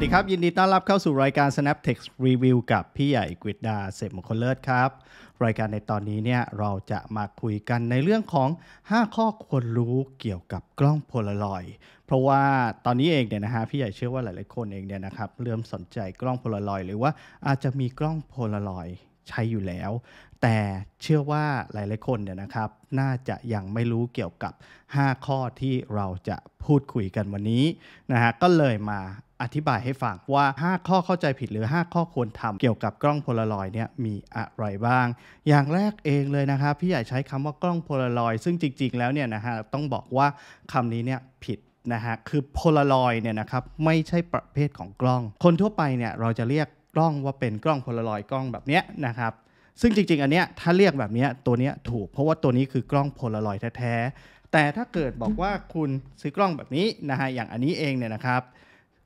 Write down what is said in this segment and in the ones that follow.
วัสดีครับยินดีต้อนรับเข้าสู่รายการ s n a p t e x Review กับพี่ใหญ่กฤษดาเสมงคลเลิศครับรายการในตอนนี้เนี่ยเราจะมาคุยกันในเรื่องของ 5 ข้อควรรู้เกี่ยวกับกล้องโพลารอย เพราะว่าตอนนี้เองเนี่ยนะฮะพี่ใหญ่เชื่อว่าหลายๆคนเองเนี่ยนะครับเริ่มสนใจกล้องโพลารอย หรือว่าอาจจะมีกล้องโพลารอยใช้อยู่แล้ว แต่เชื่อว่าหลายๆ คนเนี่ยนะครับน่าจะยังไม่รู้เกี่ยวกับ 5 ข้อที่เราจะพูดคุยกันวันนี้นะฮะก็เลยมาอธิบายให้ฟังว่า 5 ข้อเข้าใจผิดหรือ 5 ข้อควรทำเกี่ยวกับกล้องโพลารอยเนี่ยมีอะไรบ้าง อย่างแรกเองเลยนะครับพี่ใหญ่ใช้คำว่ากล้องโพลารอยซึ่งจริงๆแล้วเนี่ยนะฮะต้องบอกว่าคำนี้เนี่ยผิดนะฮะคือโพลารอยเนี่ยนะครับไม่ใช่ประเภทของกล้อง คนทั่วไปเนี่ยเราจะเรียกกล้องว่าเป็นกล้องโพลารอยกล้องแบบเนี้ยนะครับซึ่งจริงๆอันเนี้ยถ้าเรียกแบบเนี้ยตัวเนี้ยถูกเพราะว่าตัวนี้คือกล้องโพลารอยแท้ๆแต่ถ้าเกิดบอกว่าคุณซื้อกล้องแบบนี้นะฮะอย่างอันนี้เองเนี่ยนะครับ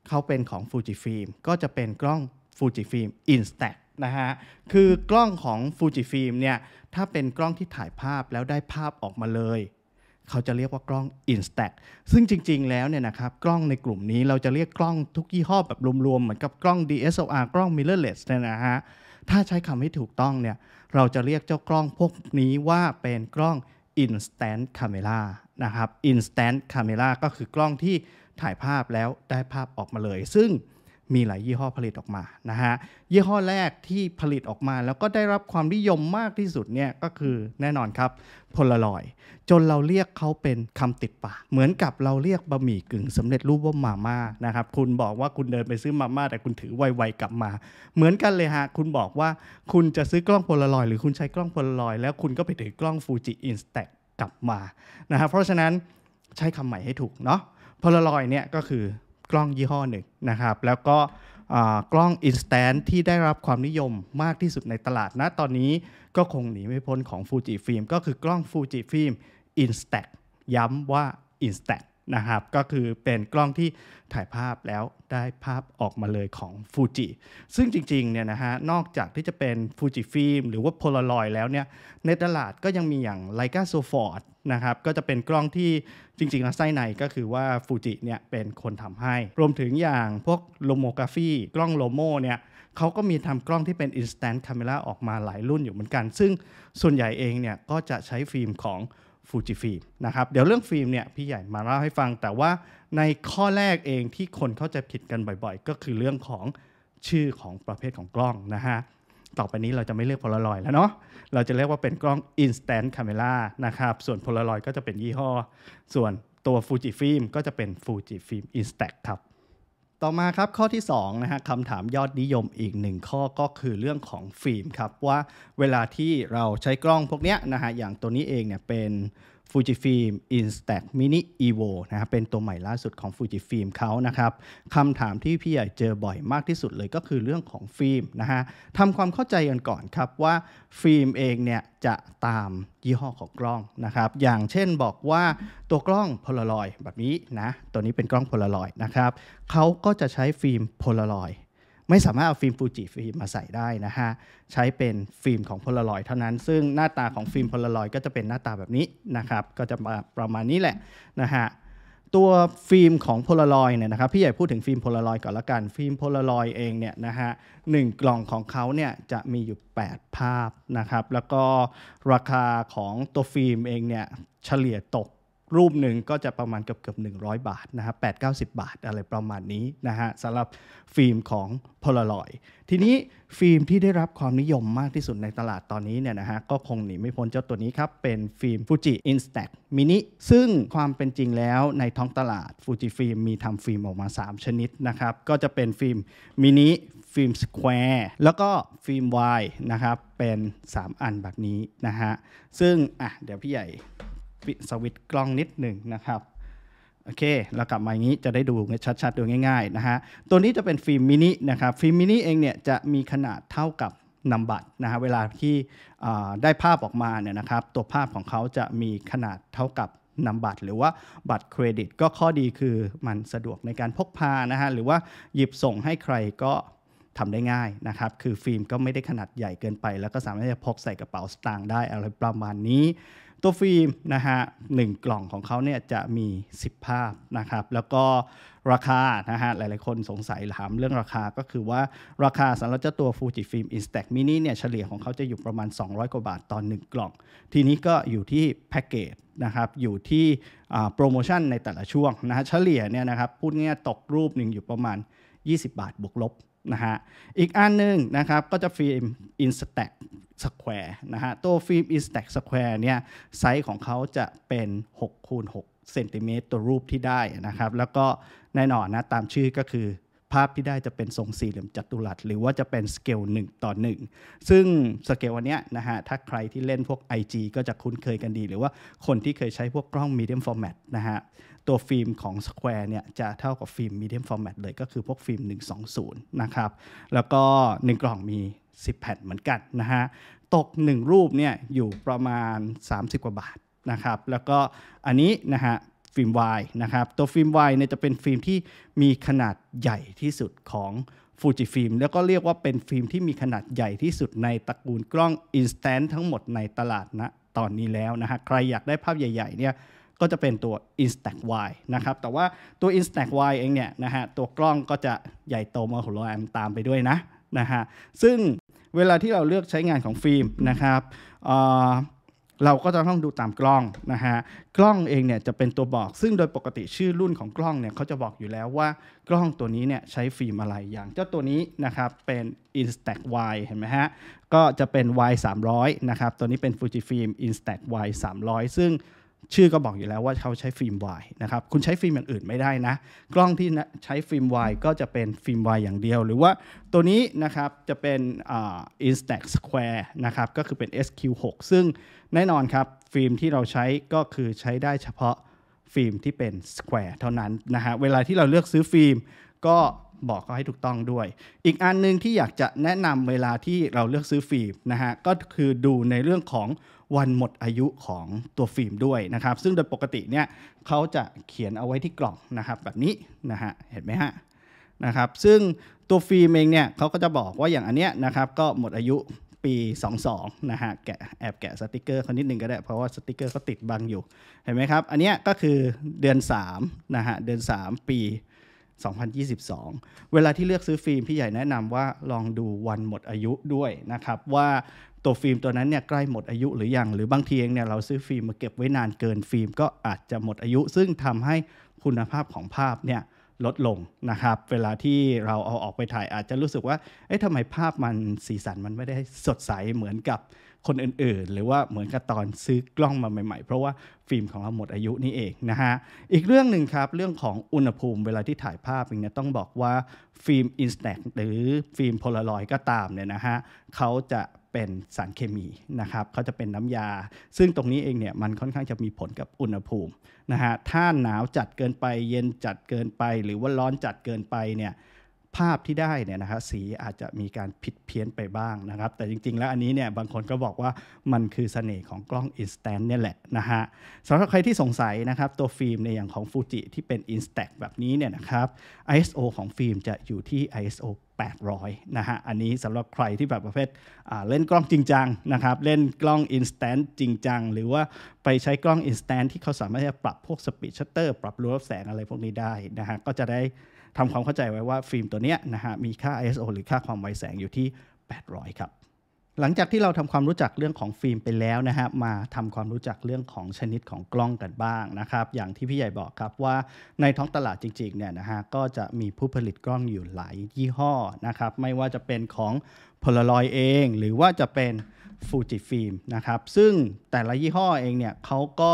เขาเป็นของ Fujifilm ก็จะเป็นกล้อง Fujifilm Instax นะฮะคือกล้องของ Fujifilm เนี่ยถ้าเป็นกล้องที่ถ่ายภาพแล้วได้ภาพออกมาเลยเขาจะเรียกว่ากล้อง Instax ซึ่งจริงๆแล้วเนี่ยนะครับกล้องในกลุ่มนี้เราจะเรียกกล้องทุกยี่ห้อแบบรวมๆเหมือนกับกล้อง DSLR กล้อง mirrorless เนี่ยนะฮะถ้าใช้คำให้ถูกต้องเนี่ยเราจะเรียกเจ้ากล้องพวกนี้ว่าเป็นกล้อง Instant Camera นะครับ Instant Camera ก็คือกล้องที่ถ่ายภาพแล้วได้ภาพออกมาเลยซึ่งมีหลายยี่ห้อผลิตออกมานะฮะยี่ห้อแรกที่ผลิตออกมา แล้วก็ได้รับความนิยมมากที่สุดเนี่ยก็คือแน่นอนครับพลลอย จนเราเรียกเขาเป็นคำติดปากเหมือนกับเราเรียกบะหมี่กึ่งสำเร็จรูปว่ามาม่านะครับคุณบอกว่าคุณเดินไปซื้อมาม่าแต่คุณถือไวๆกลับมา เหมือนกันเลยฮะคุณบอกว่าคุณจะซื้อกล้องพลลอย หรือคุณใช้กล้องพลลอย แล้วคุณก็ไปถือกล้องฟูจิอินสแตกกลับมานะฮะเพราะฉะนั้นใช้คำใหม่ให้ถูกเนาะพลารอยเนี่ยก็คือกล้องยี่ห้อหนึ่งนะครับแล้วก็กล้อง i n s t a ตนที่ได้รับความนิยมมากที่สุดในตลาดนะตอนนี้ก็คงหนีไม่พ้นของฟูจิฟิล์มก็คือกล้องฟูจิฟิล์ม Instax ย้ำว่า Instax นะครับก็คือเป็นกล้องที่ถ่ายภาพแล้วได้ภาพออกมาเลยของฟูจิซึ่งจริงๆเนี่ยนะฮะนอกจากที่จะเป็นฟูจิฟิล์มหรือว่าโพลารอยแล้วเนี่ยในตลาดก็ยังมีอย่างไลกาโซฟอร์ดนะครับก็จะเป็นกล้องที่จริงๆแล้วไส้ในก็คือว่าฟูจิเนี่ยเป็นคนทำให้รวมถึงอย่างพวกโลโมกราฟีกล้องโลโมเนี่ยเขาก็มีทำกล้องที่เป็น instant camera ออกมาหลายรุ่นอยู่เหมือนกัน ซึ่งส่วนใหญ่เองเนี่ยก็จะใช้ฟิล์มของฟูจิฟิล์มนะครับเดี๋ยวเรื่องฟิล์มเนี่ยพี่ใหญ่มาเล่าให้ฟัง แต่ว่าในข้อแรกเองที่คนเข้าใจผิดกันบ่อยๆ ก็คือเรื่องของชื่อของประเภทของกล้องนะฮะต่อไปนี้เราจะไม่เรียกโพลารอยแล้วเนาะเราจะเรียกว่าเป็นกล้อง instant camera นะครับส่วนโพลารอยก็จะเป็นยี่ห้อ ส่วนตัวฟูจิฟิล์มก็จะเป็นฟูจิฟิล์ม Instax ครับต่อมาครับข้อที่2นะฮะคำถามยอดนิยมอีกหนึ่งข้อก็คือเรื่องของฟิล์มครับ ว่าเวลาที่เราใช้กล้องพวกเนี้ยนะฮะอย่างตัวนี้เองเนี่ยเป็น Fujifilm Instax Mini Evo นะครับเป็นตัวใหม่ล่าสุดของ Fujifilm เขานะครับคำถามที่พี่ใหญ่เจอบ่อยมากที่สุดเลยก็คือเรื่องของฟิล์มนะฮะทำความเข้าใจกันก่อนครับว่าฟิล์มเองเนี่ยจะตามยี่ห้อของกล้องนะครับ อย่างเช่นบอกว่าตัวกล้องโพลารอยแบบนี้นะ ตัวนี้เป็นกล้องโพลารอยนะครับเขาก็จะใช้ฟิล์มโพลารอยไม่สามารถเอาฟิล์มฟูจิฟิล์มมาใส่ได้นะฮะ ใช้เป็นฟิล์มของโพลารอยเท่านั้น ซึ่งหน้าตาของฟิล์มโพลารอยก็จะเป็นหน้าตาแบบนี้นะครับ ก็จะประมาณนี้แหละนะฮะ ตัวฟิล์มของโพลารอยเนี่ยนะครับ พี่ใหญ่พูดถึงฟิล์มโพลารอยก่อนละกัน ฟิล์มโพลารอยเองเนี่ยนะฮะหกล่องของเขาเนี่ยจะมีอยู่ 8 ภาพนะครับ แล้วก็ราคาของตัวฟิล์มเองเนี่ยเฉลี่ยตกรูปหนึ่งก็จะประมาณเกือบเกือบหนึ่งร้อยบาทนะฮะแปดเก้าสิบบาท อะไรประมาณนี้นะฮะสำหรับฟิล์มของพลลอยทีนี้ฟิล์มที่ได้รับความนิยมมากที่สุดในตลาดตอนนี้เนี่ยนะฮะก็คงหนีไม่พ้นเจ้าตัวนี้ครับ เป็นฟิล์มฟูจิอินสแต Mini ซึ่งความเป็นจริงแล้วในท้องตลาดฟูจิฟิล์มมีทำฟิล์มออกมา 3 ชนิดนะครับ ก็จะเป็นฟิล์มมินิฟิล์มสแควร์แล้วก็ฟิล์มวายนะครับเป็น3 อันแบบนี้นะฮะซึ่งอ่ะเดี๋ยวพี่ใหญ่ปิดสวิตช์กล้องนิดหนึ่งนะครับโอเคเรากลับมาอย่างนี้จะได้ดูชัดๆดูง่ายๆนะฮะตัวนี้จะเป็นฟิล์มมินินะครับฟิล์มมินิเองเนี่ยจะมีขนาดเท่ากับนมบัตรนะฮะเวลาที่ได้ภาพออกมาเนี่ยนะครับ ตัวภาพของเขาจะมีขนาดเท่ากับนมบัตรหรือว่าบัตรเครดิต ก็ข้อดีคือมันสะดวกในการพกพานะฮะหรือว่าหยิบส่งให้ใครก็ทำได้ง่ายนะครับคือฟิล์มก็ไม่ได้ขนาดใหญ่เกินไป แล้วก็สามารถจะพกใส่กระเป๋าสตางค์ได้อะไรประมาณนี้ตัวฟิล์มนะฮะหกล่องของเขาเนี่ยจะมี 10 ภาพนะครับแล้วก็ราคานะฮะหลายๆคนสงสัยถามเรื่องราคาก็คือว่าราคาสำหรับเจ้าตัว Fuji Film Instax Mini เนี่ยเฉลี่ยของเขาจะอยู่ประมาณ200กว่าบาทตอน1กล่อง ทีนี้ก็อยู่ที่แพ็กเกจนะครับอยู่ที่โปรโมชั่นในแต่ละช่วงนะฮะเฉลี่ยเนี่ยนะครับพูดง่ายตกรูปหนึ่งอยู่ประมาณ20 บาทบวกลบนะฮะอีกอันนึงนะครับก็จะฟิล์ม Instax สแควร์นะฮะตัวฟิล์มอิ s ต a กสแควร์เนี่ยไซส์ของเขาจะเป็น6คูณ6เซนติเมตรตัวรูปที่ได้นะครับแล้วก็แน่นอนนะตามชื่อก็คือภาพที่ได้จะเป็นทรงสี่เหลี่ยมจัตุรัสหรือว่าจะเป็นสเกล1ต่อ1ซึ่งสเกลวันนี้นะฮะถ้าใครที่เล่นพวก IG ก็จะคุ้นเคยกันดี หรือว่าคนที่เคยใช้พวกกล้องมีเดียมฟอร์แมตนะฮะตัวฟิล์มของสแควร์เนี่ยจะเท่ากับฟิล์มมีเดียมฟอร์แมตเลยก็คือพวกฟิล์ม 120นะครับแล้วก็1กล่องมี10แผ่นเหมือนกันนะฮะตก 1 รูปเนี่ยอยู่ประมาณ 30กว่าบาทนะครับแล้วก็อันนี้นะฮะฟิล์มวายนะครับตัวฟิล์มวายเนี่ยจะเป็นฟิล์มที่มีขนาดใหญ่ที่สุดของฟูจิฟิล์มแล้วก็เรียกว่าเป็นฟิล์มที่มีขนาดใหญ่ที่สุดในตระกูลกล้องอินสแตนท์ทั้งหมดในตลาดนะตอนนี้แล้วนะฮะใครอยากได้ภาพใหญ่ๆเนี่ยก็จะเป็นตัว Instax Y นะครับแต่ว่าตัว Instax Y เองเนี่ยนะฮะตัวกล้องก็จะใหญ่โตมาหฬารตามไปด้วยนะนะฮะซึ่งเวลาที่เราเลือกใช้งานของฟิล์มนะครับเราก็จะต้องดูตามกล้องนะฮะ กล้องเองเนี่ยจะเป็นตัวบอก ซึ่งโดยปกติชื่อรุ่นของกล้องเนี่ยเขาจะบอกอยู่แล้วว่ากล้องตัวนี้เนี่ยใช้ฟิล์มอะไรอย่าง เจ้าตัวนี้นะครับเป็น Instax Y เห็นไหมฮะ ก็จะเป็น Y 3 0 0นะครับ ตัวนี้เป็น Fujifilm Instax Y 3 0 0ซึ่งชื่อก็บอกอยู่แล้วว่าเขาใช้ฟิล์มวายนะครับคุณใช้ฟิล์มอย่างอื่นไม่ได้นะ กล้องที่ใช้ฟิล์มวายก็จะเป็นฟิล์มวายอย่างเดียว หรือว่าตัวนี้นะครับจะเป็นอินสแต็กสแควร์นะครับก็คือเป็น SQ6 ซึ่งแน่นอนครับฟิล์มที่เราใช้ก็คือใช้ได้เฉพาะฟิล์มที่เป็นสแควร์เท่านั้นนะฮะเวลาที่เราเลือกซื้อฟิล์มก็บอกก็ให้ถูกต้องด้วย อีกอันนึงที่อยากจะแนะนำเวลาที่เราเลือกซื้อฟิล์มนะฮะก็คือดูในเรื่องของวันหมดอายุของตัวฟิล์มด้วยนะครับ ซึ่งโดยปกติเนี่ยเขาจะเขียนเอาไว้ที่กล่องนะครับแบบนี้นะฮะเห็นไหมฮะนะครับ ซึ่งตัวฟิล์มเองเนี่ยเขาก็จะบอกว่าอย่างอันเนี้ยนะครับก็หมดอายุปี 22นะฮะแกะแอบแกะสติกเกอร์เขานิดนึงก็ได้ เพราะว่าสติกเกอร์เขาติดบังอยู่เห็นไหมครับอันเนี้ยก็คือเดือน3นะฮะเดือน3 ปี 2022 เวลาที่เลือกซื้อฟิล์มพี่ใหญ่แนะนำว่า ลองดูวันหมดอายุด้วยนะครับว่าตัวฟิล์มตัวนั้นเนี่ยใกล้หมดอายุหรือยังหรือบางทีเองเนี่ยเราซื้อฟิล์มมาเก็บไว้นานเกินฟิล์ม ก็อาจจะหมดอายุ ซึ่งทำให้คุณภาพของภาพเนี่ยลดลงนะครับเวลาที่เราเอาออกไปถ่ายอาจจะรู้สึกว่าเอ๊ะทำไมภาพมันสีสันมันไม่ได้สดใสเหมือนกับคนอื่นๆ หรือว่าเหมือนกับตอนซื้อกล้องมาใหม่ ๆ เพราะว่าฟิล์มของเราหมดอายุนี่เองนะฮะอีกเรื่องหนึ่งครับเรื่องของอุณหภูมิเวลาที่ถ่ายภาพเนี่ยต้องบอกว่าฟิล์มอินสแตนหรือฟิล์มโพลารอยก็ตามเนี่ยนะฮะเขาจะเป็นสารเคมีนะครับเขาจะเป็นน้ำยา ซึ่งตรงนี้เองเนี่ย มันค่อนข้างจะมีผลกับอุณหภูมิ นะฮะ ถ้าหนาวจัดเกินไปเย็นจัดเกินไปหรือว่าร้อนจัดเกินไปเนี่ยภาพที่ได้เนี่ยนะครับสีอาจจะมีการผิดเพี้ยนไปบ้างนะครับแต่จริงๆ แล้วอันนี้เนี่ยบางคนก็บอกว่ามันคือเสน่ห์ของกล้องอินสแตนเนี่ยแหละนะฮะสำหรับใครที่สงสัยนะครับตัวฟิล์มในอย่างของฟูจิที่เป็น i n s t a แบบนี้เนี่ยนะครับ ISO ของฟิล์มจะอยู่ที่ ISO 800 นะฮะอันนี้สำหรับใครที่แบบประเภทเล่นกล้องจริงจังนะครับเล่นกล้อง instant จริงจังหรือว่าไปใช้กล้อง instant ที่เขาสามารถจะปรับพวก speed shutter ปรับรูปแสงอะไรพวกนี้ได้นะฮะก็จะได้ทำความเข้าใจไว้ว่าฟิล์มตัวเนี้ยนะฮะมีค่า ISO หรือค่าความไวแสงอยู่ที่ 800 ครับ หลังจากที่เราทำความรู้จักเรื่องของฟิล์มไปแล้วนะฮะมาทำความรู้จักเรื่องของชนิดของกล้องกันบ้างนะครับ อย่างที่พี่ใหญ่บอกครับว่าในท้องตลาดจริงๆ เนี่ยนะฮะก็จะมีผู้ผลิตกล้องอยู่หลายยี่ห้อนะครับไม่ว่าจะเป็นของพลลอยเอง หรือว่าจะเป็นฟูจิฟิล์มนะครับซึ่งแต่ละยี่ห้อเองเนี่ยเขาก็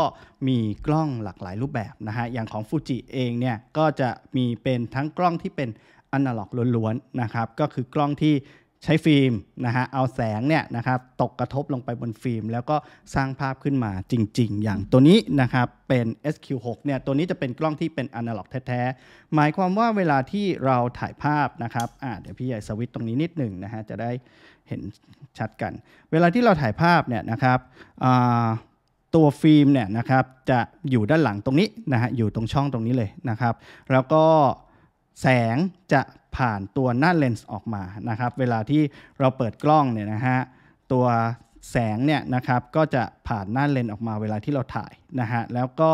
มีกล้องหลากหลายรูปแบบนะฮะอย่างของฟูจิเองเนี่ยก็จะมีเป็นทั้งกล้องที่เป็นอนาล็อกล้วนๆนะครับก็คือกล้องที่ใช้ฟิล์มนะฮะเอาแสงเนี่ยนะครับตกกระทบลงไปบนฟิล์ม แล้วก็สร้างภาพขึ้นมาจริง ๆ อย่างตัวนี้นะครับ เป็น SQ6 เนี่ยตัวนี้จะเป็นกล้องที่เป็นอนาล็อกแท้ๆหมายความว่าเวลาที่เราถ่ายภาพนะครับอ่าเดี๋ยวพี่ใหญ่สวิตตรงนี้นิดหนึ่งนะฮะจะได้เห็นชัดกัน เวลาที่เราถ่ายภาพเนี่ยนะครับตัวฟิล์มเนี่ยนะครับจะอยู่ด้านหลังตรงนี้นะฮะ อยู่ตรงช่องตรงนี้เลยนะครับ แล้วก็แสงจะผ่านตัวหน้าเลนส์ออกมา นะครับ เวลาที่เราเปิดกล้องเนี่ยนะฮะ ตัวแสงเนี่ยนะครับก็จะผ่านหน้าเลนส์ออกมา เวลาที่เราถ่ายนะฮะ แล้วก็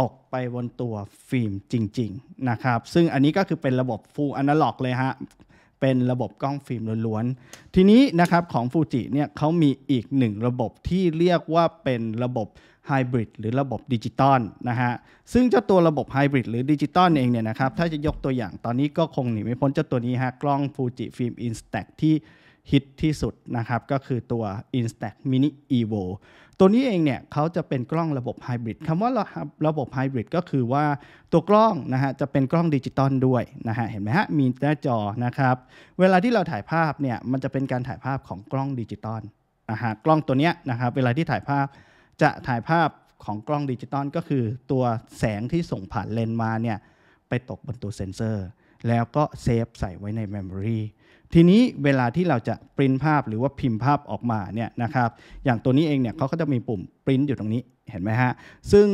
ตกไปบนตัวฟิล์มจริงๆนะครับ ซึ่งอันนี้ก็คือเป็นระบบฟูลอนาล็อกเลยฮะเป็นระบบกล้องฟิล์มล้วนๆทีนี้นะครับของฟูจิเนี่ยเขามีอีกหนึ่งระบบที่เรียกว่าเป็นระบบไฮบริดหรือระบบดิจิตอลนะฮะ ซึ่งเจ้าตัวระบบไฮบริดหรือดิจิตอลเองเนี่ยนะครับถ้าจะยกตัวอย่างตอนนี้ก็คงหนีไม่พ้นเจ้าตัวนี้ฮะกล้องฟูจิฟิล์มอินสแตที่ฮิตที่สุดนะครับก็คือตัว Instax Mini Evo ตัวนี้เองเนี่ยเขาจะเป็นกล้องระบบไฮบริดคำว่าระระบบไฮบริดก็คือว่าตัวกล้องนะฮะจะเป็นกล้องดิจิตอลด้วยนะฮะเห็นไหมฮะมีหน้าจอนะครับเวลาที่เราถ่ายภาพเนี่ยมันจะเป็นการถ่ายภาพของกล้องดิจิตอลนะฮะกล้องตัวเนี้ยนะครับเวลาที่ถ่ายภาพจะถ่ายภาพของกล้องดิจิตอลก็คือ ตัวแสงที่ส่งผ่านเลนส์มาเนี่ยไปตกบนตัวเซนเซอร์ แล้วก็เซฟใส่ไว้ในมมโมรีทีนี้เวลาที่เราจะปริ้นภาพหรือว่าพิมพ์ภาพออกมาเนี่ยนะครับอย่างตัวนี้เองเนี่ยเขาก็จะมีปุ่มปริ้นอยู่ตรงนี้เห็นไหมฮะซึ่ง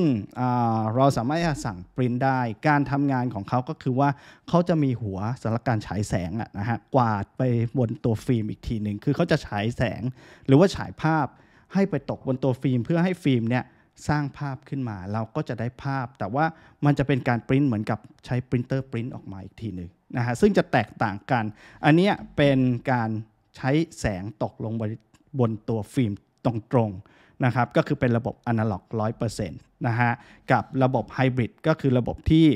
เราสามารถสั่งปริ้นได้การทำงานของเขาก็คือว่าเขาจะมีหัวสหรการฉายแสงนะฮะกวาดไปบนตัวฟิล์มอีกทีหนึ่งคือเขาจะฉายแสงหรือว่าฉายภาพ ให้ไปตกบนตัวฟิล์ม เพื่อให้ฟิล์มเนี่ยสร้างภาพขึ้นมาเราก็จะได้ภาพ แต่ว่ามันจะเป็นการปริ้นเหมือนกับใช้ปรินเตอร์ปริ้นออกมาอีกทีหนึ่งนะฮะซึ่งจะแตกต่างกัน อันนี้เป็นการใช้แสงตกลงบนตัวฟิล์มตรงๆนะครับก็คือเป็นระบบอนาล็อก100%นะฮะกับระบบไฮบริดก็คือระบบที่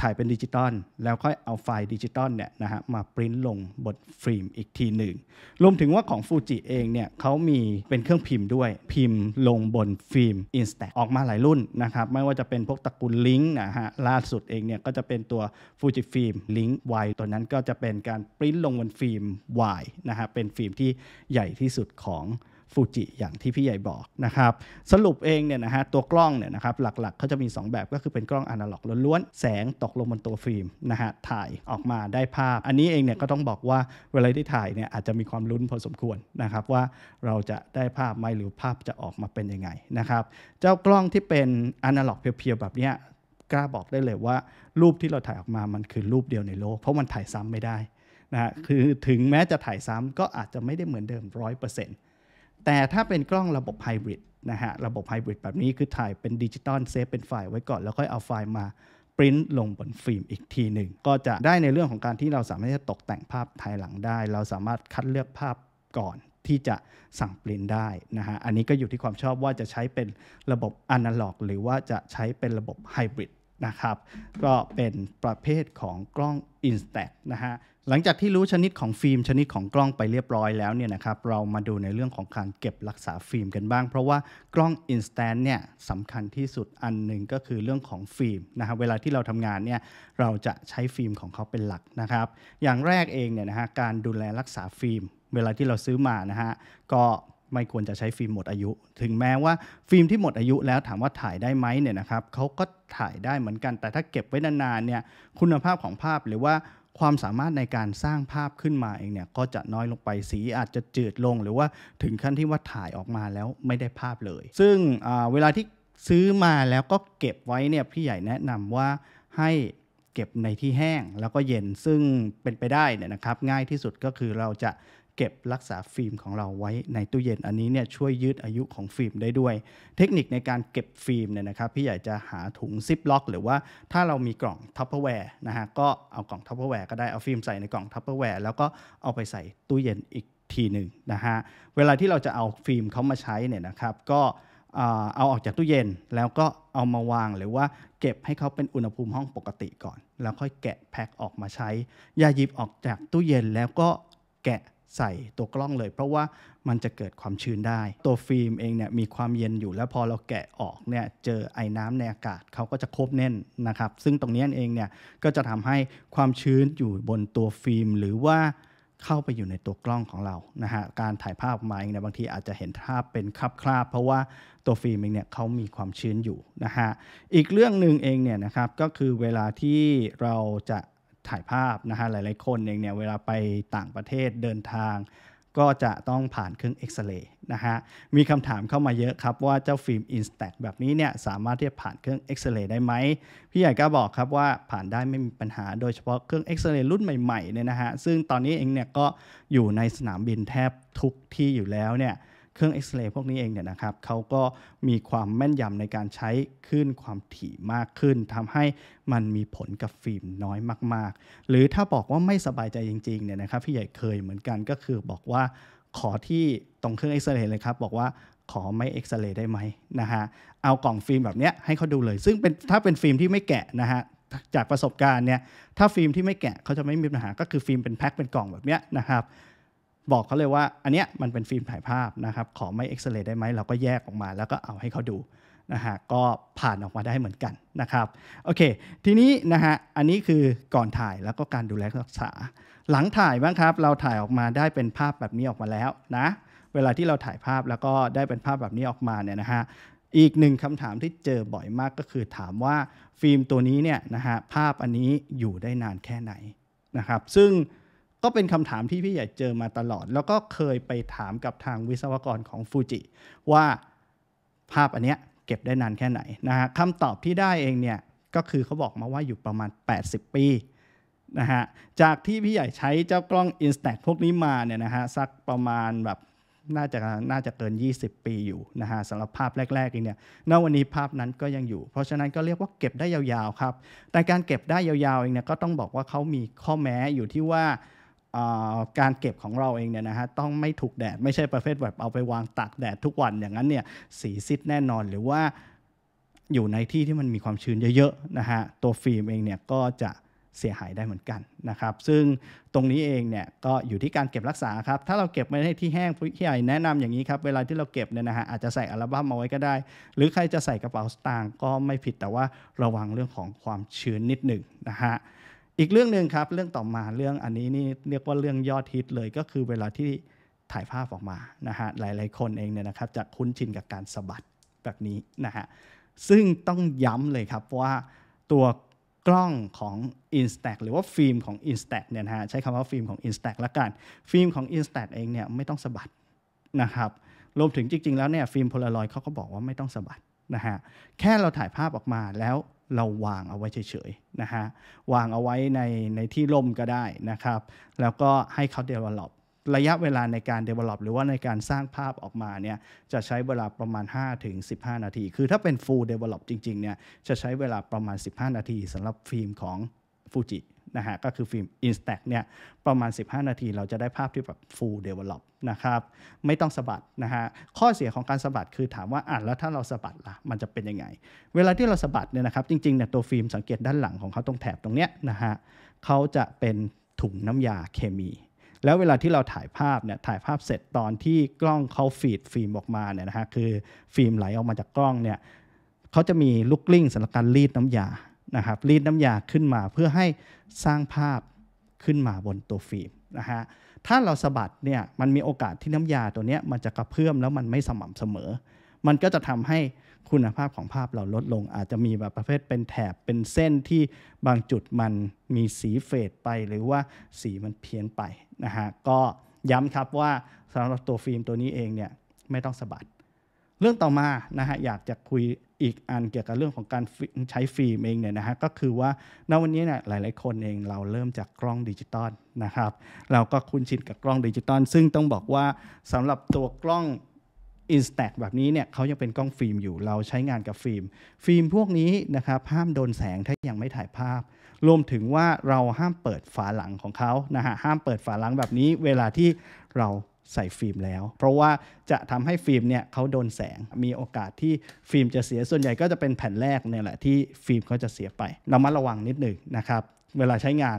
ถ่ายเป็นดิจิตอลแล้วค่อยเอาไฟล์ดิจิตอลเนี่ยนะฮะมาปริ้นลงบนฟิล์มอีกทีหนึ่งรวมถึงว่าของฟูจิเองเนี่ยเขามีเป็นเครื่องพิมพ์ด้วยพิมพ์ลงบนฟิล์ม i n s t a ตออกมาหลายรุ่นนะครับไม่ว่าจะเป็นพวกตระกูลลิงก์นะฮะล่าสุดเองเนี่ยก็จะเป็นตัวฟูจิฟิล์มลิงก์ไวตัวนั้นก็จะเป็นการปริ้นลงบนฟิล์มไวนะฮะเป็นฟิล์มที่ใหญ่ที่สุดของฟูจิอย่างที่พี่ใหญ่บอกนะครับสรุปเองเนี่ยนะฮะตัวกล้องเนี่ยนะครับหลักๆเขาจะมี 2 แบบก็คือเป็นกล้องอนาล็อกล้วนๆแสงตกลงบนตัวฟิล์มนะฮะถ่ายออกมาได้ภาพอันนี้เองเนี่ยก็ต้องบอกว่าเวลาที่ถ่ายเนี่ยอาจจะมีความลุ้นพอสมควรนะครับว่าเราจะได้ภาพไหมหรือภาพจะออกมาเป็นยังไงนะครับเจ้ากล้องที่เป็นอนาล็อกเพียวๆแบบเนี้ยกล้าบอกได้เลยว่ารูปที่เราถ่ายออกมา มันคือรูปเดียวในโลก เพราะมันถ่ายซ้ำไม่ได้นะคือถึงแม้จะถ่ายซ้ำ ก็อาจจะไม่ได้เหมือนเดิมร้อยเปอร์เซ็นต์แต่ถ้าเป็นกล้องระบบไฮบริดนะฮะ ระบบไฮบริดแบบนี้คือถ่ายเป็นดิจิตอลเซฟเป็นไฟล์ไว้ก่อน แล้วค่อยเอาไฟล์มาปริ้นลงบนฟิล์มอีกทีหนึ่งก็จะได้ในเรื่องของการที่เราสามารถจะตกแต่งภาพภายหลังได้ เราสามารถคัดเลือกภาพก่อนที่จะสั่งปริ้นได้นะฮะอันนี้ก็อยู่ที่ความชอบว่าจะใช้เป็นระบบอนาล็อกหรือว่าจะใช้เป็นระบบไฮบริดนะครับก็เป็นประเภทของกล้อง Instax นะฮะหลังจากที่รู้ชนิดของฟิล์มชนิดของกล้องไปเรียบร้อยแล้วเนี่ยนะครับเรามาดูในเรื่องของการเก็บรักษาฟิล์มกันบ้างเพราะว่ากล้อง instant เนี่ยสำคัญที่สุดอันหนึ่งก็คือเรื่องของฟิล์มนะครับเวลาที่เราทำงานเนี่ยเราจะใช้ฟิล์มของเขาเป็นหลักนะครับอย่างแรกเองเนี่ยนะฮะการดูแลรักษาฟิล์ม เวลาที่เราซื้อมานะฮะก็ไม่ควรจะใช้ฟิล์มหมดอายุ ถึงแม้ว่าฟิล์มที่หมดอายุแล้วถามว่าถ่ายได้ไหมเนี่ยนะครับเขาก็ถ่ายได้เหมือนกัน แต่ถ้าเก็บไว้นานๆเนี่ยคุณภาพของภาพหรือว่าความสามารถในการสร้างภาพขึ้นมาเองเนี่ยก็จะน้อยลงไปสีอาจจะจืดลงหรือว่าถึงขั้นที่ว่าถ่ายออกมาแล้วไม่ได้ภาพเลย ซึ่งเวลาที่ซื้อมาแล้วก็เก็บไว้เนี่ยพี่ใหญ่แนะนำว่าให้เก็บในที่แห้งแล้วก็เย็นซึ่งเป็นไปได้เนี่ยนะครับ ง่ายที่สุดก็คือเราจะเก็บรักษาฟิล์มของเราไว้ในตู้เย็นอันนี้เนี่ยช่วยยืดอายุของฟิล์มได้ด้วย เทคนิคในการเก็บฟิล์มเนี่ยนะครับพี่ใหญ่จะหาถุงซิปล็อก หรือว่าถ้าเรามีกล่องทัพเปอร์แวร์นะฮะก็เอากล่องทัพเปอร์แวร์ก็ได้เอาฟิล์มใส่ในกล่องทัพเปอร์แวร์แล้วก็เอาไปใส่ตู้เย็นอีกทีหนึ่งนะฮะเวลาที่เราจะเอาฟิล์มเขามาใช้เนี่ยนะครับก็เอาออกจากตู้เย็นแล้วก็เอามาวางหรือว่าเก็บให้เขาเป็นอุณหภูมิห้องปกติก่อน แล้วค่อยแกะแพ็คออกมาใช้อย่าหยิบออกจากตู้เย็นแล้วก็แกะใส่ตัวกล้องเลยเพราะว่ามันจะเกิดความชื้นได้ ตัวฟิล์มเองเนี่ยมีความเย็นอยู่แล้วพอเราแกะออกเนี่ยเจอไอ้น้ำในอากาศเขาก็จะคบแน่นนะครับซึ่งตรงนี้เองเนี่ย ก็จะทำให้ความชื้นอยู่บนตัวฟิล์มหรือว่าเข้าไปอยู่ในตัวกล้องของเรานะฮะการถ่ายภาพมาเองเนี่ยบางทีอาจจะเห็นภาพเป็นคราบๆเพราะว่าตัวฟิล์มเองเนี่ยเขามีความชื้นอยู่นะฮะอีกเรื่องหนึ่งเองเนี่ยนะครับก็คือเวลาที่เราจะถ่ายภาพนะฮะหลายๆคนเองเนี่ยเวลาไปต่างประเทศเดินทาง ก็จะต้องผ่านเครื่องเอ็กซเรย์นะฮะมีคำถามเข้ามาเยอะครับว่าเจ้าฟิล์ม i n s t a กแบบนี้เนี่ยสามารถที่จะผ่านเครื่องเอ็กซเรย์ได้ไหมพี่ใหญ่ก็บอกครับว่าผ่านได้ไม่มีปัญหาโดยเฉพาะเครื่องเอ็กซเรย์รุ่นใหม่ๆเนี่ยนะฮะซึ่งตอนนี้เองเนี่ยก็อยู่ในสนามบินแทบทุกที่อยู่แล้วเนี่ยเครื่องเอ็กซเรย์พวกนี้เองเนี่ยนะครับเขาก็มีความแม่นยำในการใช้คลื่นความถี่มากขึ้นทำให้มันมีผลกับฟิล์มน้อยมาก ๆ หรือถ้าบอกว่าไม่สบายใจจริงๆเนี่ยนะครับพี่ใหญ่เคยเหมือนกันก็คือบอกว่า ขอที่ตรงเครื่องเอ็กซเรย์เลยครับบอกว่าขอไม่เอ็กซเรย์ได้ไหมนะฮะเอากล่องฟิล์มแบบเนี้ยให้เขาดูเลย ซึ่งเป็นถ้าเป็นฟิล์มที่ไม่แกะนะฮะจากประสบการณ์เนี่ยถ้าฟิล์มที่ไม่แกะเขาจะไม่มีปัญหา ก็คือฟิล์มเป็นแพ็คเป็นกล่องแบบเนี้ยนะครับบอกเขาเลยว่าอันเนี้ยมันเป็นฟิล์มถ่ายภาพนะครับ ขอไม่เอ็กซเรย์ได้ไหมเราก็แยกออกมาแล้วก็เอาให้เขาดูนะฮะก็ผ่านออกมาได้เหมือนกันนะครับ โอเคทีนี้นะฮะอันนี้คือก่อนถ่ายแล้วก็การดูแลรักษา หลังถ่ายบ้างครับเราถ่ายออกมาได้เป็นภาพแบบนี้ออกมาแล้วนะเวลาที่เราถ่ายภาพแล้วก็ได้เป็นภาพแบบนี้ออกมาเนี่ยนะฮะอีกหนึ่งคำถามที่เจอบ่อยมากก็คือถามว่าฟิล์มตัวนี้เนี่ยนะฮะภาพอันนี้อยู่ได้นานแค่ไหนนะครับซึ่งก็เป็นคำถามที่พี่ใหญ่เจอมาตลอด แล้วก็เคยไปถามกับทางวิศวกรของฟูจิว่าภาพอันเนี้ยเก็บได้นานแค่ไหนนะฮะคำตอบที่ได้เองเนี่ย ก็คือเขาบอกมาว่าอยู่ประมาณ 80 ปีนะฮะ จากที่พี่ใหญ่ใช้เจ้ากล้อง Instax พวกนี้มาเนี่ยนะฮะสักประมาณแบบ น่าจะน่าจะเกิน 20 ปีอยู่นะฮะสำหรับภาพแรกๆเองเนี่ย ณ วันนี้ภาพนั้นก็ยังอยู่ เพราะฉะนั้นก็เรียกว่าเก็บได้ยาวๆครับแต่การเก็บได้ยาวๆเองเนี่ยก็ต้องบอกว่าเขามีข้อแม้อยู่ที่ว่าการเก็บของเราเองเนี่ยนะฮะต้องไม่ถูกแดดไม่ใช่ประเภทแบบ เอาไปวางตากแดดทุกวันอย่างนั้นเนี่ยสีซิดแน่นอน หรือว่า อยู่ในที่ที่มันมีความชื้นเยอะๆนะฮะตัวฟิล์มเองเนี่ยก็จะเสียหายได้เหมือนกันนะครับซึ่งตรงนี้เองเนี่ยก็อยู่ที่การเก็บรักษาครับถ้าเราเก็บไ่ไใ้ที่แห้งผี้ใหญ่แนะนำอย่างนี้ครับ เวลาที่เราเก็บเนี่ยนะฮะอาจจะใส่อัลบั้มเอาไว้ก็ได้ หรือใครจะใส่กระเป๋าสตางค์ก็ไม่ผิดแต่ว่าระวังเรื่องของความชื้นนิดหนึ่งนะฮะอีกเรื่องหนึ่งครับเรื่องต่อมาเรื่องอันนี้นี่เรียกว่าเรื่องยอดฮิตเลยก็คือเวลาที่ถ่ายภาพออกมานะฮะหลายๆคนเองเนี่ยนะครับจะคุ้นชินกับการสะบัดแบบนี้นะฮะซึ่งต้องย้ำเลยครับว่าตัวกล้องของ Instax หรือว่าฟิล์มของ Instax เนี่ยนะฮะใช้คำว่าฟิล์มของ Instax ละกันฟิล์มของ Instax เองเนี่ยไม่ต้องสะบัดนะครับรวมถึงจริงๆแล้วเนี่ยฟิล์มโพลารอยด์เขาก็บอกว่าไม่ต้องสะบัดนะฮะแค่เราถ่ายภาพออกมาแล้วเราวางเอาไว้เฉยๆนะฮะวางเอาไว้ในในที่ร่มก็ได้นะครับแล้วก็ให้เขา develop ระยะเวลาในการ develop หรือว่าในการสร้างภาพออกมาเนี่ยจะใช้เวลาประมาณ5-15 นาที คือถ้าเป็น full develop จริงๆเนี่ยจะใช้เวลาประมาณ 15 นาทีสำหรับฟิล์มของฟูจินะฮะก็คือฟิล์ม i n s t a กเนี่ยประมาณ 15 นาที เราจะได้ภาพที่แบบ full develop นะครับไม่ต้องสะบัดนะฮะข้อเสียของการสะบัดคือถามว่าอ่านแล้วถ้าเราสะบัดละ่ะมันจะเป็นยังไงเวลาที่เราสะบัดเนี่ยนะครับจริงๆเนี่ยตัวฟิล์มสังเกตด้านหลังของเขาตรงแถบตรงเนี้ยนะฮะเขาจะเป็นถุงน้ำยาเคมี แล้วเวลาที่เราถ่ายภาพเนี่ยถ่ายภาพเสร็จตอนที่กล้องเขาฟีดฟิล์มออกมาเนี่ยนะฮะคือฟิล์มไหลออกมาจากกล้องเนี่ยเขาจะมีลูกกลิ้งสำหรับการรีดน้ำยานะครับรีดน้ำยาขึ้นมาเพื่อให้สร้างภาพขึ้นมาบนตัวฟิล์มนะฮะถ้าเราสะบัดเนี่ยมันมีโอกาสที่น้ำยาตัวนี้มันจะกระเพื่อมแล้วมันไม่สม่ำเสมอ มันก็จะทำให้คุณภาพของภาพเราลดลง อาจจะมีแบบประเภทเป็นแถบเป็นเส้นที่บางจุดมันมีสีเฟดไปหรือว่าสีมันเพี้ยนไปนะฮะก็ย้ำครับว่าสำหรับตัวฟิล์มตัวนี้เองเนี่ยไม่ต้องสะบัดเรื่องต่อมานะฮะอยากจะคุยอีกอันเกี่ยวกับเรื่องของการใช้ฟิล์มเองเนี่ยนะฮะก็คือว่าณวันนี้เนี่ยหลายๆคนเองเราเริ่มจากกล้องดิจิตอลนะครับเราก็คุ้นชินกับกล้องดิจิตอลซึ่งต้องบอกว่าสำหรับตัวกล้องอินสแตกแบบนี้เนี่ยเขายังเป็นกล้องฟิล์มอยู่เราใช้งานกับฟิล์มฟิล์มพวกนี้นะครับห้ามโดนแสงถ้ายังไม่ถ่ายภาพ รวมถึงว่าเราห้ามเปิดฝาหลังของเขานะฮะห้ามเปิดฝาหลังแบบนี้ เวลาที่เราใส่ฟิล์มแล้ว เพราะว่าจะทำให้ฟิล์มเนี่ยเขาโดนแสง มีโอกาสที่ฟิล์มจะเสียส่วนใหญ่ก็จะเป็นแผ่นแรกเนี่ยแหละที่ฟิล์มเขาจะเสียไปเรามาระวังนิดหนึ่งนะครับ เวลาใช้งาน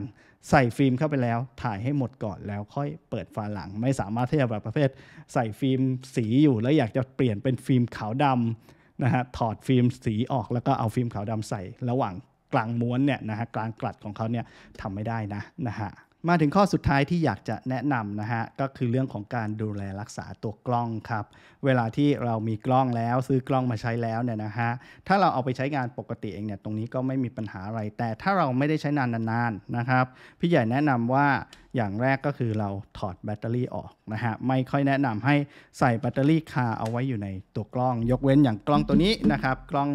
ใส่ฟิล์มเข้าไปแล้วถ่ายให้หมดก่อนแล้วค่อยเปิดฝาหลังไม่สามารถที่จะแบบประเภท ใส่ฟิล์ม สีอยู่แล้วอยากจะเปลี่ยนเป็นฟิล์มขาวดำนะฮะถอดฟิล์ม สีออกแล้วก็เอาฟิล์มขาวดำใส่ระหว่างกลางม้วนเนี่ยนะฮะกลางกลัดของเขาเนี่ยทำไม่ได้นะนะฮะมาถึงข้อสุดท้ายที่อยากจะแนะนำนะฮะก็คือเรื่องของการดูแลรักษาตัวกล้องครับเวลาที่เรามีกล้องแล้วซื้อกล้องมาใช้แล้วเนี่ยนะฮะถ้าเราเอาไปใช้งานปกติเองเนี่ยตรงนี้ก็ไม่มีปัญหาอะไรแต่ถ้าเราไม่ได้ใช้นานนนๆนะครับพี่ใหญ่แนะนำว่าอย่างแรกก็คือเราถอดแบตเตอรี่ออกนะฮะไม่ค่อยแนะนำให้ใส่แบตเตอรี่คาเอาไว้อยู่ในตัวกล้อง ยกเว้นอย่างกล้องตัวนี้นะครับกล้อง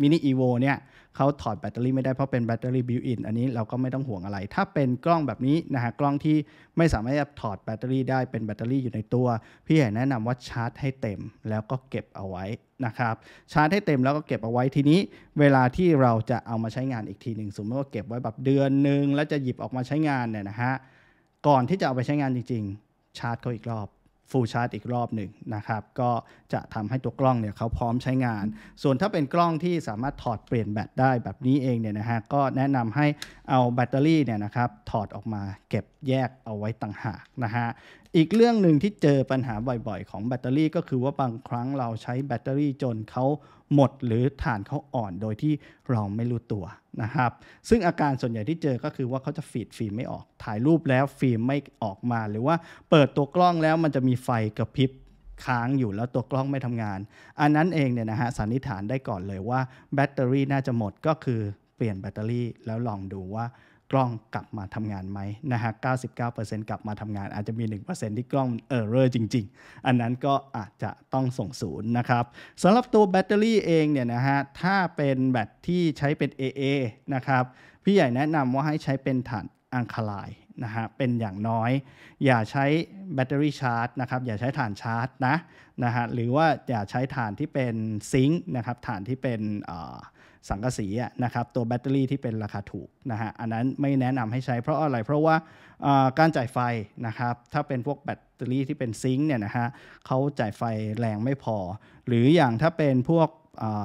มินิอีโวเนี่ยเขาถอดแบตเตอรี่ไม่ได้เพราะเป็นแบตเตอรี่บิวอิน อันนี้เราก็ไม่ต้องห่วงอะไร ถ้าเป็นกล้องแบบนี้นะฮะ กล้องที่ไม่สามารถถอดแบตเตอรี่ได้ เป็นแบตเตอรี่อยู่ในตัว พี่ใหญ่แนะนำว่าชาร์จให้เต็มแล้วก็เก็บเอาไว้นะครับ ชาร์จให้เต็มแล้วก็เก็บเอาไว้ ทีนี้เวลาที่เราจะเอามาใช้งานอีกทีหนึ่งสมมติว่าเก็บไว้แบบเดือนหนึ่งแล้วจะหยิบออกมาใช้งานเนี่ยนะฮะ ก่อนที่จะเอาไปใช้งานจริง ๆ ชาร์จเขาอีกรอบฟูลชาร์จอีกรอบหนึ่งนะครับ ก็จะทำให้ตัวกล้องเนี่ยเขาพร้อมใช้งาน ส่วนถ้าเป็นกล้องที่สามารถถอดเปลี่ยนแบตได้แบบนี้เองเนี่ยนะฮะก็แนะนำให้เอาแบตเตอรี่เนี่ยนะครับถอดออกมาเก็บแยกเอาไว้ต่างหากนะฮะอีกเรื่องหนึ่งที่เจอปัญหาบ่อยๆของแบตเตอรี่ ก็คือว่าบางครั้งเราใช้แบตเตอรี่จนเขาหมดหรือฐานเขาอ่อนโดยที่เราไม่รู้ตัวนะครับซึ่งอาการส่วนใหญ่ที่เจอก็คือว่าเขาจะฟีดฟิล์มไม่ออก ถ่ายรูปแล้วฟิล์มไม่ออกมา หรือว่าเปิดตัวกล้องแล้วมันจะมีไฟกระพริบค้างอยู่แล้วตัวกล้องไม่ทำงาน อันนั้นเองเนี่ยนะฮะสันนิษฐานได้ก่อนเลยว่า แบตเตอรี่น่าจะหมดก็คือ เปลี่ยนแบตเตอรี่ แล้วลองดูว่ากล้องกลับมาทำงานไหมนะฮะ 99%กลับมาทำงาน อาจจะมี 1%ที่กล้องเออร์เรอร์จริง ๆ อันนั้นก็อาจจะต้องส่งศูนย์นะครับสำหรับตัวแบตเตอรี่เองเนี่ยนะฮะ ถ้าเป็นแบตที่ใช้เป็น AA นะครับ พี่ใหญ่แนะนำว่าให้ใช้เป็นถ่านอังคลายนะฮะ เป็นอย่างน้อย อย่าใช้แบตเตอรี่ชาร์จนะครับ อย่าใช้ถ่านชาร์จนะนะฮะ หรือว่าอย่าใช้ถ่านที่เป็นซิงค์นะครับถ่านที่เป็นสังกะสีนะครับตัวแบตเตอรี่ที่เป็นราคาถูกนะฮะอันนั้นไม่แนะนำให้ใช้เพราะอะไรเพราะว่าการจ่ายไฟนะครับถ้าเป็นพวกแบตเตอรี่ที่เป็นซิงค์เนี่ยนะฮะเขาจ่ายไฟแรงไม่พอ หรืออย่างถ้าเป็นพวก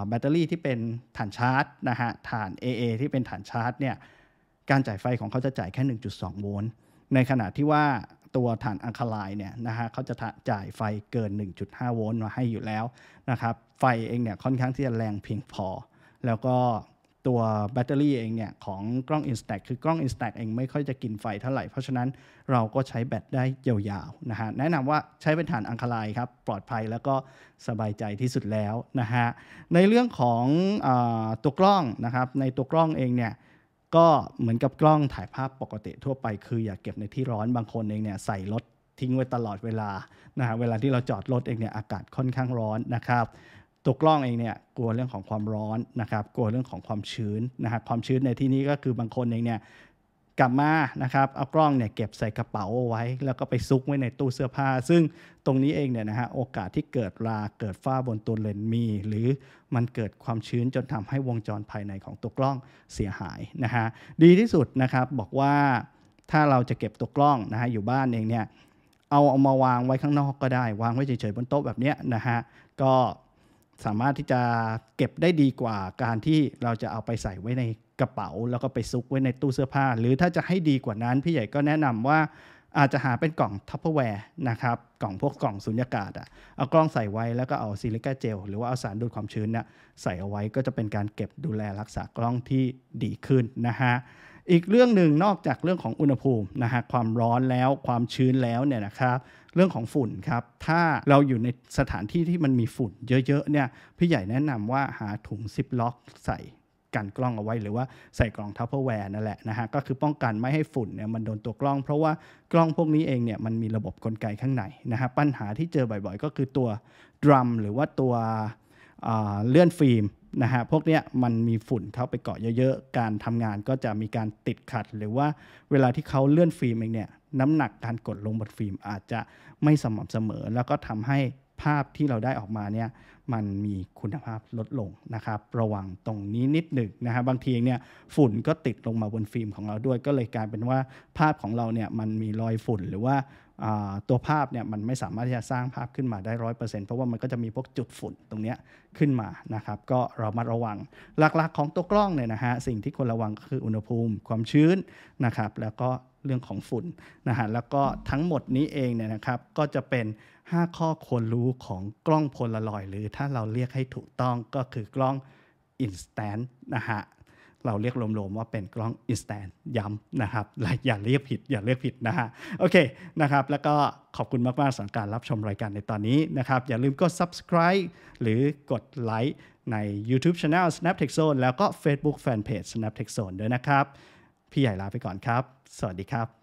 แบตเตอรี่ที่เป็นฐานชาร์จนะฮะฐาน AA ที่เป็นฐานชาร์จเนี่ยการจ่ายไฟของเขาจะจ่ายแค่ 1.2โวลต์ในขณะที่ว่าตัวฐานอังคาลายเนี่ยนะฮะเขาจะจ่ายไฟเกิน 1.5โวลต์มาให้อยู่แล้วนะครับไฟเองเนี่ยค่อนข้างที่จะแรงเพียงพอแล้วก็ตัวแบตเตอรี่เองเนี่ยของกล้อง Instax คือกล้อง Instax เองไม่ค่อยจะกินไฟเท่าไหร่ เพราะฉะนั้นเราก็ใช้แบตได้ยาวๆนะฮะแนะนำว่าใช้เป็นฐานอังคลายครับปลอดภัยแล้วก็สบายใจที่สุดแล้วนะฮะในเรื่องของอตัวกล้องนะครับในตัวกล้องเองเนี่ยก็เหมือนกับกล้องถ่ายภาพปกติทั่วไปคือ อย่ากเก็บในที่ร้อนบางคนเองเนี่ยใส่รถทิ้งไว้ตลอดเวลานะฮะเวลาที่เราจอดรถเองเนี่ยอากาศค่อนข้างร้อนนะครับตัวกล้องเองเนี่ยกลัวเรื่องของความร้อนนะครับกลัวเรื่องของความชื้นนะฮะความชื้นในที่นี้ก็คือบางคนเองเนี่ยกลับมานะครับเอากล้องเนี่ยเก็บใส่กระเป๋าเอาไว้แล้วก็ไปซุกไว้ในตู้เสื้อผ้า ซึ่งตรงนี้เองเนี่ยนะฮะโอกาสที่เกิดราเกิดฝ้าบนตัวเลนส์มี หรือมันเกิดความชื้นจนทำให้วงจรภายในของตัวกล้องเสียหายนะฮะดีที่สุดนะครับบอกว่าถ้าเราจะเก็บตัวกล้องนะฮะอยู่บ้านเองเนี่ยเอาเอามาวางไว้ข้างนอกก็ได้ วางไว้เฉยๆบนโต๊ะแบบนี้นะฮะก็สามารถที่จะเก็บได้ดีกว่าการที่เราจะเอาไปใส่ไว้ในกระเป๋า แล้วก็ไปซุกไว้ในตู้เสื้อผ้า หรือถ้าจะให้ดีกว่านั้น พี่ใหญ่ก็แนะนำว่า อาจจะหาเป็นกล่องทัพเปอร์แวร์นะครับ กล่องพวกกล่องสุญญากาศอะเอากล้องใส่ไว้แล้วก็เอาซิลิก้าเจลหรือว่าเอาสารดูดความชื้นเนี่ยใส่เอาไว้ก็จะเป็นการเก็บดูแลรักษากล้องที่ดีขึ้นนะฮะอีกเรื่องหนึ่งนอกจากเรื่องของอุณหภูมินะฮะความร้อนแล้วความชื้นแล้วเนี่ยนะครับเรื่องของฝุ่นครับ ถ้าเราอยู่ในสถานที่ที่มันมีฝุ่นเยอะๆเนี่ยพี่ใหญ่แนะนำว่าหาถุงซิปล็อกใส่กันกล้องเอาไว้ หรือว่าใส่กล่องทัพเปอร์แวร์นั่นแหละนะฮะ ก็คือป้องกันไม่ให้ฝุ่นเนี่ยมันโดนตัวกล้อง เพราะว่ากล้องพวกนี้เองเนี่ยมันมีระบบกลไกข้างในนะฮะปัญหาที่เจอบ่อย ๆ ก็คือตัวดรัมหรือว่าตัวเลื่อนฟิล์มนะฮะพวกเนี้ยมันมีฝุ่นเข้าไปเกาะเยอะๆ การทำงานก็จะมีการติดขัดหรือว่าเวลาที่เขาเลื่อนฟิล์มเองเนี่ยน้ำหนักการกดลงบนฟิล์มอาจจะไม่สม่ำเสมอ แล้วก็ทำให้ภาพที่เราได้ออกมาเนี่ยมันมีคุณภาพลดลงนะครับ ระวังตรงนี้นิดหนึ่งนะฮะบบางทีเนี่ยฝุ่นก็ติดลงมาบนฟิล์มของเราด้วย ก็เลยกลายเป็นว่าภาพของเราเนี่ยมันมีรอยฝุ่นหรือว่าตัวภาพเนี่ยมันไม่สามารถที่จะสร้างภาพขึ้นมาได้ร้อยเปอร์เซ็นต์เพราะว่ามันก็จะมีพวกจุดฝุ่นตรงนี้ขึ้นมานะครับ ก็เรามาระวังหลักๆของตัวกล้องเนี่ยนะฮะสิ่งที่ควรระวังก็คืออุณหภูมิความชื้นนะครับแล้วก็เรื่องของฝุ่นนะฮะแล้วก็ทั้งหมดนี้เองเนี่ยนะครับก็จะเป็น 5 ข้อควรรู้ของกล้องโพลลลอย หรือถ้าเราเรียกให้ถูกต้องก็คือกล้อง instant นะฮะเราเรียกรวมๆว่าเป็นกล้อง instant ย้ำนะครับอย่าเรียกผิด อย่าเรียกผิดนะฮะ โอเคนะครับแล้วก็ขอบคุณมากๆสำหรับการรับชมรายการในตอนนี้นะครับอย่าลืมกด subscribe หรือกดไลค์ใน YouTube Channel Snap Tech Zone แล้วก็ Facebook Fanpage Snap Tech Zone ด้วยนะครับพี่ใหญ่ลาไปก่อนครับ สวัสดีครับ